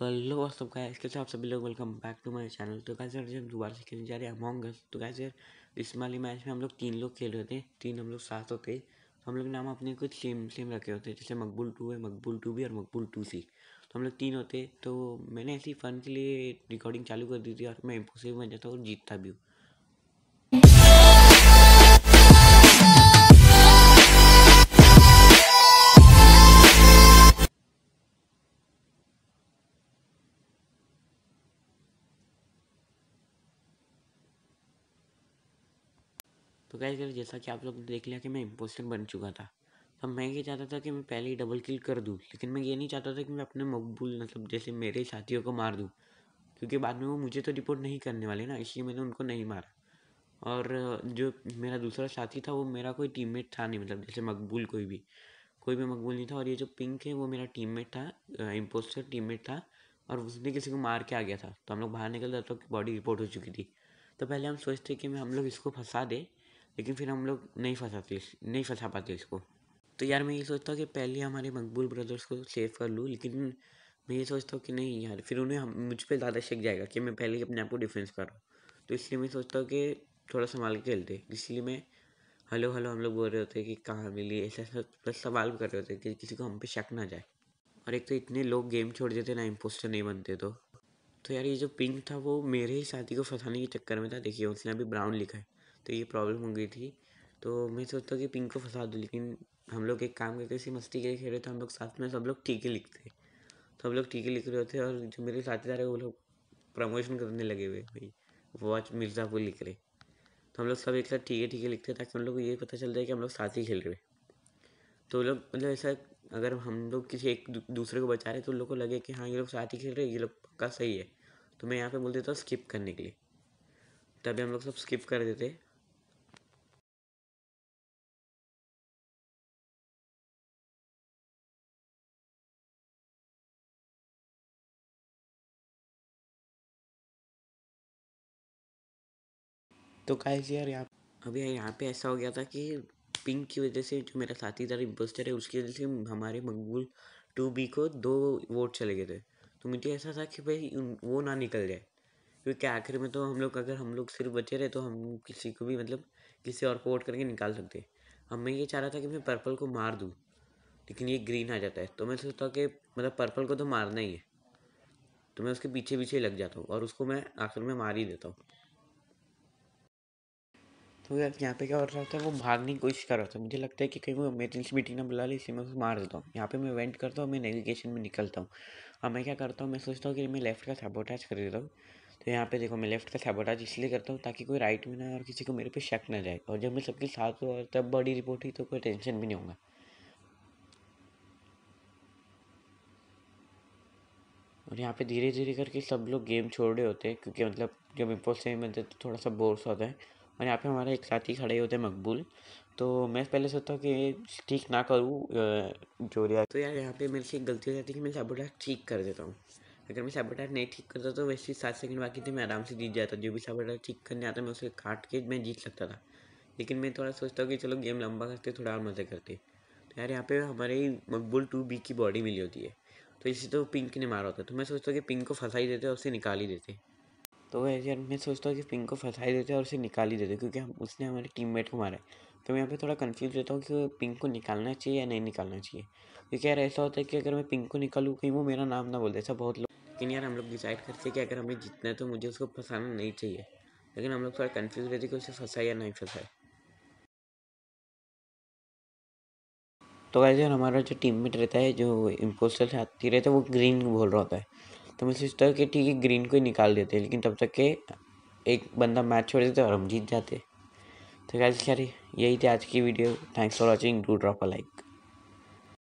hello सब तो guys इसके आप सभी लोग welcome back to my channel तो कैसे हम जब दोबारा से खेलने जा रहे हैं अमोंग अस तो कैसे यार इस वाली मैच में हम लोग तीन लोग खेल रहे थे तीन हम लोग साथ होते तो हम लोग नाम अपने कुछ सेम सेम रखे होते जैसे मकबूल टू है मकबूल टू भी और मकबूल टू सी तो हम लोग तीन होते तो मैंने ऐसी फ़न के लिए रिकॉर्डिंग चालू कर दी थी और मैं इम्पोसिबल बन जाता और जीतता भी हूँ तो कैसे अगर जैसा कि आप लोग देख लिया कि मैं इम्पोस्टर बन चुका था तो मैं ये चाहता था कि मैं पहले ही डबल किल कर दूँ लेकिन मैं ये नहीं चाहता था कि मैं अपने मकबूल मतलब जैसे मेरे साथियों को मार दूँ क्योंकि बाद में वो मुझे तो रिपोर्ट नहीं करने वाले ना इसलिए मैंने उनको नहीं मारा और जो मेरा दूसरा साथी था वो मेरा कोई टीममेट था नहीं मतलब जैसे मकबूल कोई भी कोई भी मकबूल नहीं था और ये जो पिंक है वो मेरा टीममेट था इम्पोस्टर टीममेट था और उसने किसी को मार के आ गया था तो हम लोग बाहर निकल जाते तो बॉडी रिपोर्ट हो चुकी थी तो पहले हम सोचते कि हम लोग इसको फंसा दें लेकिन फिर हम लोग नहीं फंसा नहीं फंसा पाते इसको तो यार मैं ये सोचता हूँ कि पहले हमारे मकबूल ब्रदर्स को सेव कर लूँ लेकिन मैं ये सोचता हूँ कि नहीं यार फिर उन्हें हम मुझ पर ज़्यादा शक जाएगा कि मैं पहले ही अपने आप को डिफेंस कर रहा हूँ तो इसलिए मैं सोचता हूँ कि थोड़ा संभाल के खेलते इसलिए मैं हेलो हेलो हम लोग बोल रहे होते कि कहाँ मिली ऐसा प्लस सवाल कर रहे होते कि किसी को हम पे शक ना जाए और एक तो इतने लोग गेम छोड़ देते ना इम्पोस्टर नहीं बनते तो तो यार ये जो पिंक था वो मेरे ही साथी को फंसाने के चक्कर में था देखिए उसने अभी ब्राउन लिखा है तो ये प्रॉब्लम हो गई थी तो मैं सोचता हूँ कि पिंक को फंसा दूँ लेकिन हम लोग एक काम करते इसी मस्ती के खेल रहे थे तो हम लोग साथ में सब लोग टीके लिखते तो हम लोग टीके लिख रहे थे और जो मेरे साथीदार है वो लोग प्रमोशन करने लगे हुए भाई वॉच मिर्ज़ापुर लिख रहे तो हम लोग सब एक साथ टीके टीके लिखते ताकि उन लोग को ये पता चल जाए कि हम लोग साथ ही खेल रहे तो लोग मतलब ऐसा अगर हम लोग किसी एक दूसरे को बचा रहे तो उन लोग को लगे कि हाँ ये लोग साथ ही खेल रहे ये लोग पक्का सही है तो मैं यहाँ पे बोल देता हूँ स्किप करने के लिए तभी हम लोग सब स्किप कर देते तो गाइस यार यहाँ अभी यहाँ पे ऐसा हो गया था कि पिंक की वजह से जो मेरा साथी था इम्पोस्टर है उसकी वजह से हमारे मंगूल टू बी को दो वोट चले गए थे तो मुझे ऐसा था कि भाई वो ना निकल जाए क्योंकि आखिर में तो हम लोग अगर हम लोग सिर्फ बचे रहे तो हम किसी को भी मतलब किसी और को वोट करके निकाल सकते हम मैं ये चाह रहा था कि मैं पर्पल को मार दूँ लेकिन ये ग्रीन आ जाता है तो मैं सोचता हूँ कि मतलब पर्पल को तो मारना ही है तो मैं उसके पीछे पीछे लग जाता हूँ और उसको मैं आखिर में मार ही देता हूँ तो यार यहाँ पे क्या हो रहा था वो भागने की कोशिश कर रहा था मुझे लगता है कि कहीं वो मेरी मीटिंग ना बुला ली इसी मैं उसे मार देता हूँ यहाँ पे मैं वेंट करता हूँ मैं नेविगेशन में निकलता हूँ अब मैं क्या करता हूँ मैं सोचता हूँ कि मैं लेफ्ट का सैबोटाज कर देता हूँ तो यहाँ पे देखो मैं लेफ्ट का सैबोटाज इसलिए करता हूँ ताकि कोई राइट में ना और किसी को मेरे पे शक ना जाए और जब मैं सबके साथ हुआ तब बड़ी रिपोर्ट हुई तो कोई टेंशन भी नहीं होगा और यहाँ पे धीरे धीरे करके सब लोग गेम छोड़ रहे होते हैं क्योंकि मतलब जब इम्पोस से तो थोड़ा सा बोर सा होता है और यहाँ पे हमारे एक साथी खड़े होते हैं मकबूल तो मैं पहले सोचता हूँ कि ठीक ना करूँ जो रिया तो यार यहाँ पे मेरे से एक गलती हो जाती है कि मैं साबोटार ठीक कर देता हूँ अगर मैं साबोटार नहीं ठीक करता तो वैसे ही सात सेकंड बाकी थे मैं आराम से जीत जाता जो भी साबोटार ठीक करने आता मैं उसे काट के मैं जीत सकता था लेकिन मैं थोड़ा सोचता हूँ कि चलो गेम लंबा करते थोड़ा और मज़े करते तो यार यहाँ पे हमारे मकबूल टू बी की बॉडी मिली होती है तो इसी तो पिंक ने मारा होता तो मैं सोचता हूँ कि पिंक को फंसा ही देते और उसे निकाल ही देते तो वैसे यार मैं सोचता हूँ कि पिंक को फंसा ही देते और उसे निकाल ही देते क्योंकि हम उसने हमारे टीम को मारा है तो मैं यहाँ पे थोड़ा कन्फ्यूज़ रहता हूँ कि पिंक को निकालना चाहिए या नहीं निकालना चाहिए क्योंकि यार ऐसा होता है कि अगर मैं पिंक को निकालूँ कहीं वो मेरा नाम ना बोल दे ऐसा बहुत लोग लेकिन यार हम लोग डिसाइड करते हैं कि अगर हमें जीतना है तो मुझे उसको फंसाना नहीं चाहिए लेकिन हम लोग थोड़ा कन्फ्यूज रहते कि उसे फंसाए या नहीं फंसाए तो वैसे यार हमारा जो टीममेट रहता है जो इम्पोस्टर से आती रहता है वो ग्रीन बोल रहा होता है तो मैं सोचता कि ठीक है ग्रीन को ही निकाल देते लेकिन तब तक के एक बंदा मैच छोड़ देते और हम जीत जाते तो क्या खैर यही थी आज की video thanks for watching do drop a like